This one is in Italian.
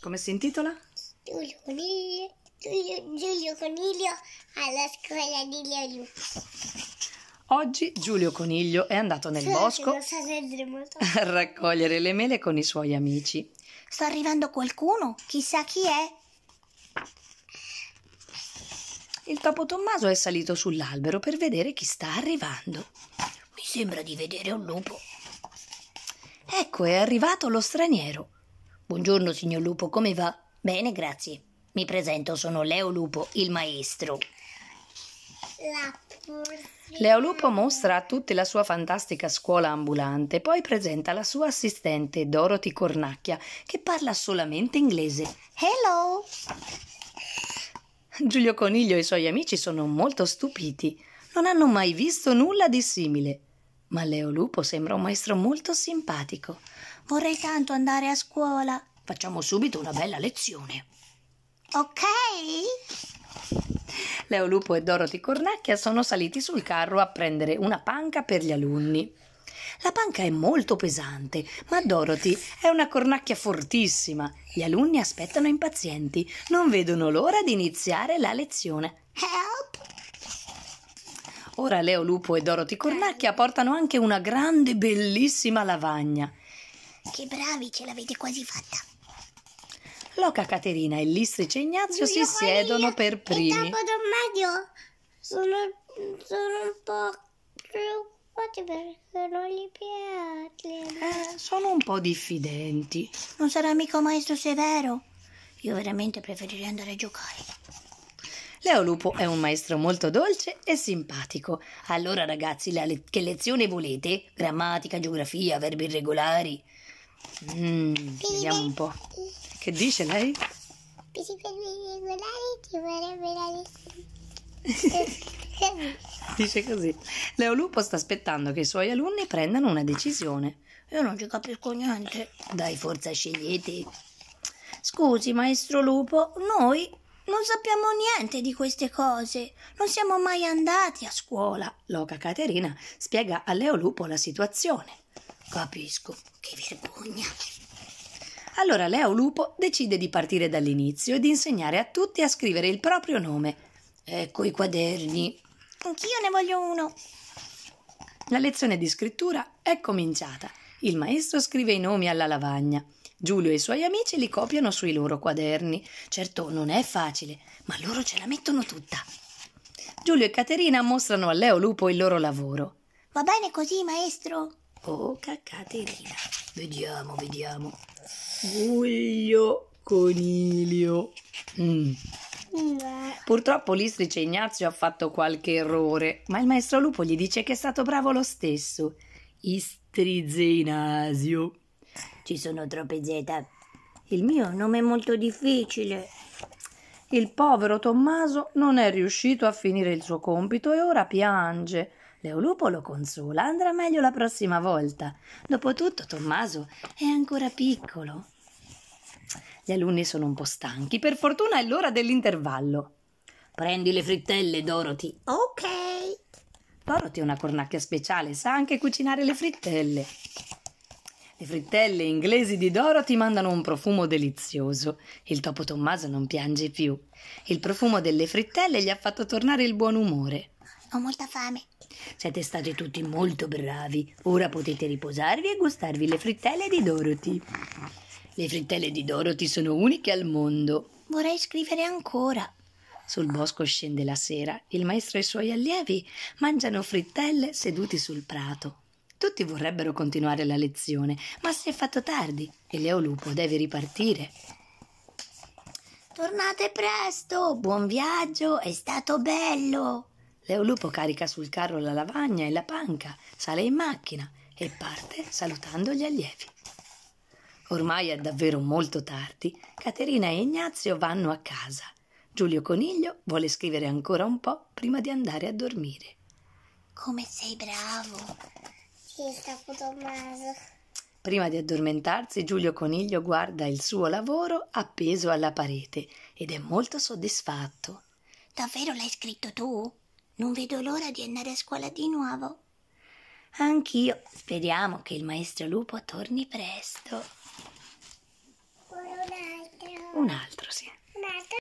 Come si intitola? Giulio Coniglio, Giulio, Giulio Coniglio alla scuola di Leolù. Oggi Giulio Coniglio è andato nel bosco a raccogliere le mele con i suoi amici. Sta arrivando qualcuno, chissà chi è. Il topo Tommaso è salito sull'albero per vedere chi sta arrivando. Mi sembra di vedere un lupo. Ecco, è arrivato lo straniero. Buongiorno, signor Lupo, come va? Bene, grazie. Mi presento, sono Leo Lupo, il maestro. Leo Lupo mostra a tutti la sua fantastica scuola ambulante, poi presenta la sua assistente Dorothy Cornacchia, che parla solamente inglese. Hello! Giulio Coniglio e i suoi amici sono molto stupiti. Non hanno mai visto nulla di simile. Ma Leo Lupo sembra un maestro molto simpatico. Vorrei tanto andare a scuola. Facciamo subito una bella lezione. Ok? Leo Lupo e Dorothy Cornacchia sono saliti sul carro a prendere una panca per gli alunni. La panca è molto pesante, ma Dorothy è una cornacchia fortissima. Gli alunni aspettano impazienti, non vedono l'ora di iniziare la lezione. Help! Ora Leo Lupo e Dorothy Cornacchia portano anche una grande, bellissima lavagna. Che bravi, ce l'avete quasi fatta. Loca Caterina e Listrice Ignazio si siedono per primi. Il capo d'armadio sono, sono un po' preoccupati perché non gli piace. Eh, sono un po' diffidenti. Non sarà mica maestro severo. Io veramente preferirei andare a giocare. Leo Lupo è un maestro molto dolce e simpatico. Allora ragazzi, le- che lezione volete? Grammatica, geografia, verbi irregolari? Mm, vediamo un po'. Che dice lei? Per i verbi irregolari ci vorrebbe la lezione. dice così. Leo Lupo sta aspettando che i suoi alunni prendano una decisione. Io non ci capisco niente. Dai, forza, scegliete. Scusi, maestro Lupo, noi non sappiamo niente di queste cose. Non siamo mai andati a scuola. Loca Caterina spiega a Leo Lupo la situazione. Capisco. Che vergogna. Allora Leo Lupo decide di partire dall'inizio e di insegnare a tutti a scrivere il proprio nome. Ecco i quaderni. Anch'io ne voglio uno. La lezione di scrittura è cominciata. Il maestro scrive i nomi alla lavagna. Giulio e i suoi amici li copiano sui loro quaderni. Certo, non è facile, ma loro ce la mettono tutta. Giulio e Caterina mostrano a Leo Lupo il loro lavoro. Va bene così, maestro? Oh, Caterina. Vediamo, vediamo. Guglio coniglio. Mm. Purtroppo l'istrice Ignazio ha fatto qualche errore, ma il maestro Lupo gli dice che è stato bravo lo stesso. Istrizenasio. Ci sono troppe Z. Il mio nome è molto difficile. Il povero Tommaso non è riuscito a finire il suo compito e ora piange. Leolupo lo consola, andrà meglio la prossima volta. Dopotutto Tommaso è ancora piccolo. Gli alunni sono un po' stanchi, per fortuna è l'ora dell'intervallo. Prendi le frittelle, Dorothy. Ok. Poro ti ha una cornacchia speciale, sa anche cucinare le frittelle. Le frittelle inglesi di Doro ti mandano un profumo delizioso. Il topo Tommaso non piange più. Il profumo delle frittelle gli ha fatto tornare il buon umore. Ho molta fame. Siete stati tutti molto bravi. Ora potete riposarvi e gustarvi le frittelle di Dorothy. Le frittelle di Dorothy sono uniche al mondo. Vorrei scrivere ancora. Sul bosco scende la sera, il maestro e i suoi allievi mangiano frittelle seduti sul prato. Tutti vorrebbero continuare la lezione, ma si è fatto tardi e Leo Lupo deve ripartire. Tornate presto, buon viaggio, è stato bello. Leo Lupo carica sul carro la lavagna e la panca, sale in macchina e parte salutando gli allievi. Ormai è davvero molto tardi, Caterina e Ignazio vanno a casa. Giulio Coniglio vuole scrivere ancora un po' prima di andare a dormire. Come sei bravo! Sì, capo Tommaso. Prima di addormentarsi, Giulio Coniglio guarda il suo lavoro appeso alla parete ed è molto soddisfatto. Davvero l'hai scritto tu? Non vedo l'ora di andare a scuola di nuovo. Anch'io. Speriamo che il maestro lupo torni presto. Un altro. Un altro, sì. Un altro.